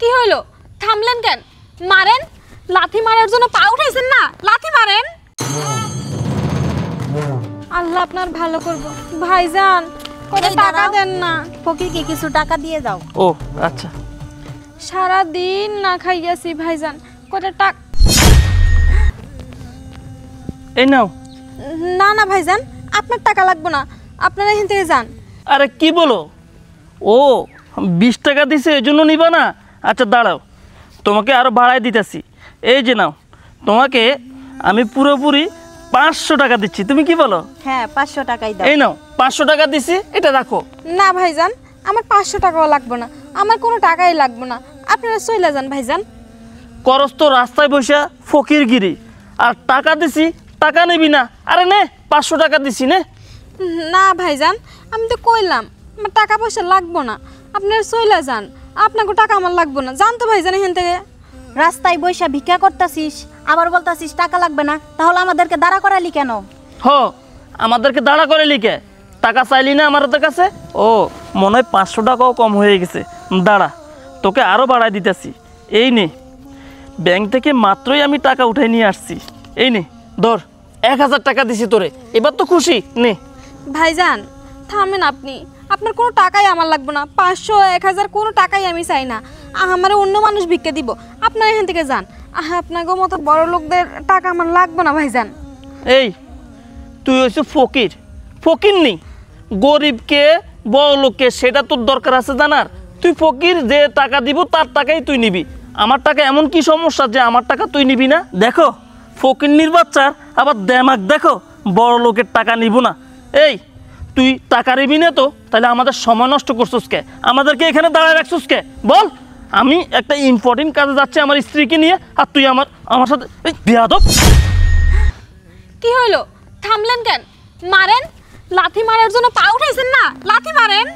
কি হইলো থামলেন কেন মারেন লাথি মারার জন্য পা উঠাইছেন না লাথি মারেন আল্লাহ আপনার ভালো করব ভাইজান টাকা দেন না ফকিরকে কিছু টাকা দিয়ে দাও ও আচ্ছা সারা দিন না খাইয়াছি ভাইজান কটা টাকা এই নাও না না ভাইজান আপনার টাকা লাগবে না আপনারা এখান থেকে যান আরে কি বলো ও বিশ টাকা দিছে এই জন্য নিবা না আচ্ছা দাঁড়াও তোমাকে আরও ভাড়ায় দিতেছি এই যে নাও তোমাকে আমি পুরোপুরি পাঁচশো টাকা দিচ্ছি তুমি কি বলো হ্যাঁ পাঁচশো টাকাই দাও এই নাও পাঁচশো টাকা দিছি এটা রাখো না ভাইজান আমার পাঁচশো টাকাও লাগবে না আমার কোনো টাকাই লাগবে না আপনারা চলে যান ভাইজান করস তো রাস্তায় ফকির গিরি আর টাকা দিছি টাকা নিবি না আরে নে পাঁচশো টাকা দিছি নে না ভাইজান আমি তো কইলাম আমার টাকা পয়সা লাগবো না আপনার চইলা যান আপনাকে টাকা আমার লাগবো না জানতো তো ভাই জান এখান থেকে রাস্তায় বৈশা ভিক্ষা করতাছিস আবার বলতাছিস টাকা লাগবে না তাহলে আমাদেরকে দাঁড়া করালি কেন হ আমাদেরকে দাঁড়া করালি কে টাকা চাইলি না আমাদের কাছে ও মনে হয় পাঁচশো টাকাও কম হয়ে গেছে দাঁড়া তোকে আরও বাড়ায় দিতেছি এই নে ব্যাংক থেকে মাত্রই আমি টাকা উঠাই নিয়ে আসছি এই নে ধর এক হাজার টাকা দিছি তোরে এবার তো খুশি নে ভাইজান থামেন আপনি আপনার কোনো টাকাই আমার লাগবে না পাঁচশো এক হাজার কোনো টাকাই আমি চাই না আমার অন্য মানুষ ভিক্ষে দিব আপনার এখান থেকে যান আপনাকে মতো বড় লোকদের টাকা আমার লাগবে না ভাইজান এই তুই হচ্ছে ফকির ফকির নেই গরিবকে বড় লোককে সেটা তোর দরকার আছে জানার তুই ফকির যে টাকা দিব তার টাকাই তুই নিবি আমার টাকা এমন কি সমস্যা যে আমার টাকা তুই নিবি না দেখো ফকির নির্বাচার আবার দেমাক দেখো বড় লোকের টাকা নিব না এই তুই টাকা রেবি না তো তাহলে আমাদের সময় নষ্ট করছিস কে আমাদেরকে এখানে দাঁড়ায় রাখছিস কে বল আমি একটা ইম্পর্টেন্ট কাজে যাচ্ছি আমার স্ত্রীকে নিয়ে আর তুই আমার আমার সাথে বেয়াদব কি হলো থামলেন কেন মারেন লাথি মারার জন্য পা উঠাইছেন না লাথি মারেন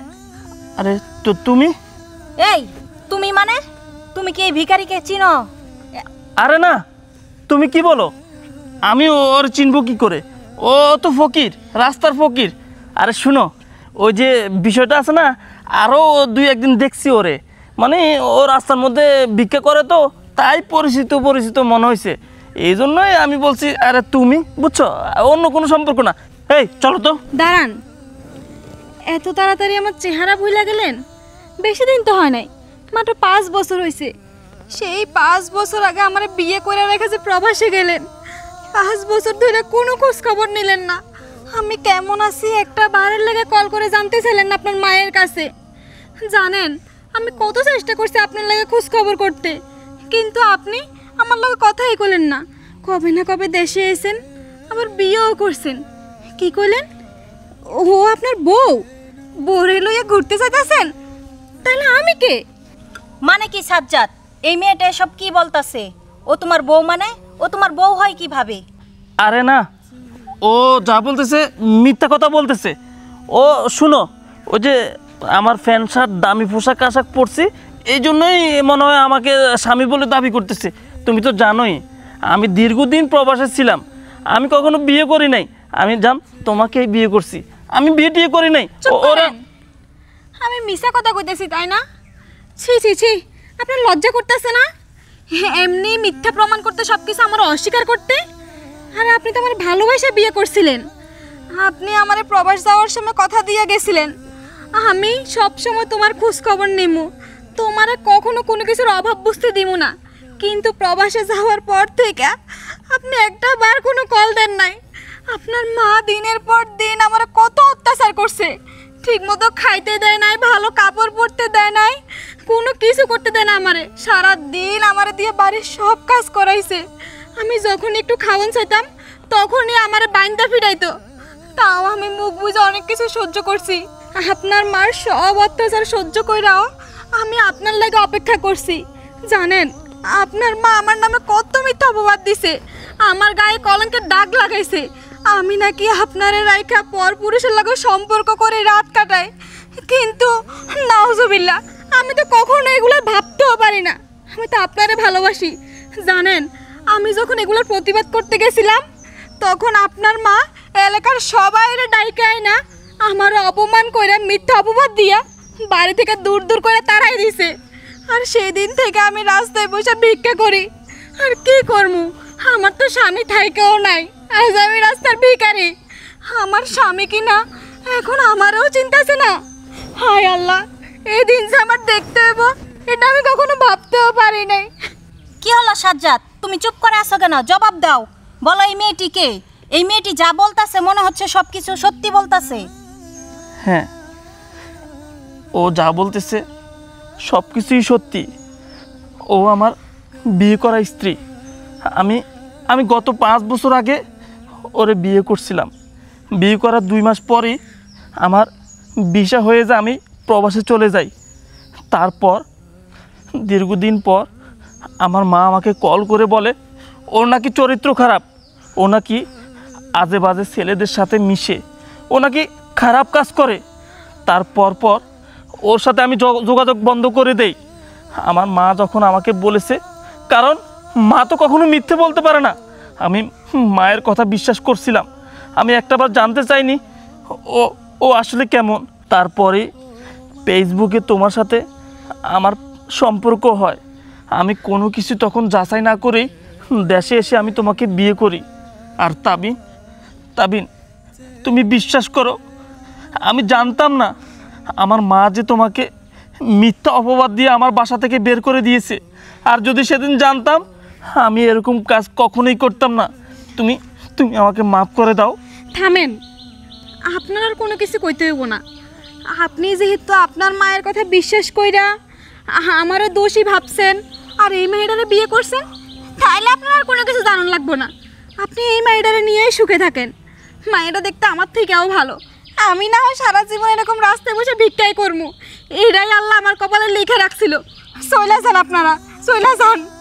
আরে তো তুমি এই তুমি মানে তুমি কি এই ভিখারিকে চিনো আরে না তুমি কি বলো আমি ওর চিনব কি করে ও তো ফকির রাস্তার ফকির আরে শুনো ওই যে বিষয়টা আছে না আরও দুই একদিন দেখছি ওরে মানে ও রাস্তার মধ্যে ভিক্ষা করে তো তাই পরিচিত পরিচিত মনে হয়েছে এই জন্যই আমি বলছি আরে তুমি বুঝছো অন্য কোনো সম্পর্ক না এই চলো তো দাঁড়ান এত তাড়াতাড়ি আমার চেহারা ভুলে গেলেন বেশি দিন তো হয় নাই মাত্র পাঁচ বছর হয়েছে সেই পাঁচ বছর আগে আমার বিয়ে করে রেখেছে প্রবাসে গেলেন পাঁচ বছর ধরে কোনো খোঁজ খবর নিলেন না আমি কেমন আছি একটা বারের লেগে কল করে জানতে চাইলেন আপনার মায়ের কাছে জানেন আমি কত চেষ্টা করছি আপনার লাগে খোঁজ খবর করতে কিন্তু আপনি আমার লাগে কথাই করলেন না কবে না কবে দেশে এসেন আবার বিয়েও করছেন কি করলেন ও আপনার বউ বরে লইয়া ঘুরতে যাইতেছেন তাহলে আমি কে মানে কি সাজ্জাদ এই মেয়েটা এসব কি বলতাছে ও তোমার বউ মানে ও তোমার বউ হয় কিভাবে আরে না ও যা বলতেছে মিথ্যা কথা বলতেছে ও শুনো ওই যে আমার ফ্যান শার্ট দামি পোশাক আশাক পরছি এই জন্যই মনে হয় আমাকে স্বামী বলে দাবি করতেছে তুমি তো জানোই আমি দীর্ঘদিন প্রবাসে ছিলাম আমি কখনো বিয়ে করি নাই আমি জান তোমাকে বিয়ে করছি আমি বিয়ে টিয়ে করি নাই ওরা আমি মিশা কথা কইতেছি তাই না ছি ছি ছি আপনার লজ্জা করতেছে না এমনি মিথ্যা প্রমাণ করতে সবকিছু আমার অস্বীকার করতে আর আপনি তো আমার ভালোবাসা বিয়ে করছিলেন আপনি আমার প্রবাস যাওয়ার সময় কথা দিয়ে গেছিলেন আমি সবসময় তোমার খোঁজ খবর নেমু তোমার কখনো কোনো কিছুর অভাব বুঝতে দিমু না কিন্তু প্রবাসে যাওয়ার পর থেকে আপনি একটা বার কোনো কল দেন নাই আপনার মা দিনের পর দিন আমার কত অত্যাচার করছে ঠিকমতো খাইতে দেয় নাই ভালো কাপড় পরতে দেয় নাই কোনো কিছু করতে দেয় না আমারে সারা দিন আমারে দিয়ে বাড়ির সব কাজ করাইছে আমি যখন একটু খাওয়ান চাইতাম তখনই আমার বাইন্দা ফিরাইতো তাও আমি মুখ বুঝে অনেক কিছু সহ্য করছি আপনার মার সব অত্যাচার সহ্য করাও আমি আপনার লাগে অপেক্ষা করছি জানেন আপনার মা আমার নামে কত মিথ্যা অপবাদ দিছে আমার গায়ে কলঙ্কের দাগ লাগাইছে আমি নাকি আপনার রাইখা পর পুরুষের লাগে সম্পর্ক করে রাত কাটাই কিন্তু নাওজবিল্লা আমি তো কখনো এগুলো ভাবতেও পারি না আমি তো আপনারে ভালোবাসি জানেন আমি যখন এগুলোর প্রতিবাদ করতে গেছিলাম তখন আপনার মা এলাকার সবাই ডাইকায় না আমার অপমান করে মিথ্যা অপবাদ দিয়া বাড়ি থেকে দূর দূর করে তাড়াই দিছে আর সেই দিন থেকে আমি রাস্তায় বসে ভিক্ষা করি আর কি করবো আমার তো স্বামী থাইকেও নাই আজ আমি রাস্তার ভিকারি আমার স্বামী কি না এখন আমারও চিন্তা আছে না হায় আল্লাহ এই দিন যে আমার দেখতে হবো এটা আমি কখনো ভাবতেও পারি নাই সাজ্জাদ তুমি চুপ করে আসো কেন জবাব দাও বলো এই মেয়েটিকে এই মেয়েটি যা বলতাছে মনে হচ্ছে সব কিছু সত্যি বলতাছে হ্যাঁ ও যা বলতেছে সব কিছুই সত্যি ও আমার বিয়ে করা স্ত্রী আমি আমি গত পাঁচ বছর আগে ওরে বিয়ে করছিলাম বিয়ে করার দুই মাস পরই আমার বিষা হয়ে যায় আমি প্রবাসে চলে যাই তারপর দীর্ঘদিন পর আমার মা আমাকে কল করে বলে ও নাকি চরিত্র খারাপ ও নাকি আজে বাজে ছেলেদের সাথে মিশে ও নাকি খারাপ কাজ করে তার পর ওর সাথে আমি যোগাযোগ বন্ধ করে দেই আমার মা যখন আমাকে বলেছে কারণ মা তো কখনো মিথ্যে বলতে পারে না আমি মায়ের কথা বিশ্বাস করছিলাম আমি একটাবার জানতে চাইনি ও ও আসলে কেমন তারপরে ফেসবুকে তোমার সাথে আমার সম্পর্ক হয় আমি কোনো কিছু তখন যাচাই না করে দেশে এসে আমি তোমাকে বিয়ে করি আর তাবিন তাবিন তুমি বিশ্বাস করো আমি জানতাম না আমার মা যে তোমাকে মিথ্যা অপবাদ দিয়ে আমার বাসা থেকে বের করে দিয়েছে আর যদি সেদিন জানতাম আমি এরকম কাজ কখনোই করতাম না তুমি তুমি আমাকে মাফ করে দাও থামেন আপনার আর কোনো কিছু কইতে হইব না আপনি যেহেতু আপনার মায়ের কথা বিশ্বাস কইরা আমারও দোষী ভাবছেন আর এই মেয়েটারে বিয়ে করছেন তাহলে আপনার আর কোনো কিছু জানান লাগবো না আপনি এই মেয়েটারে নিয়েই সুখে থাকেন মায়েরা দেখতে আমার থেকেও ভালো আমি না হয় সারা জীবন এরকম রাস্তায় বসে ভিক্ষাই করবো এটাই আল্লাহ আমার কপালে লিখে রাখছিল চলে যান আপনারা চলে যান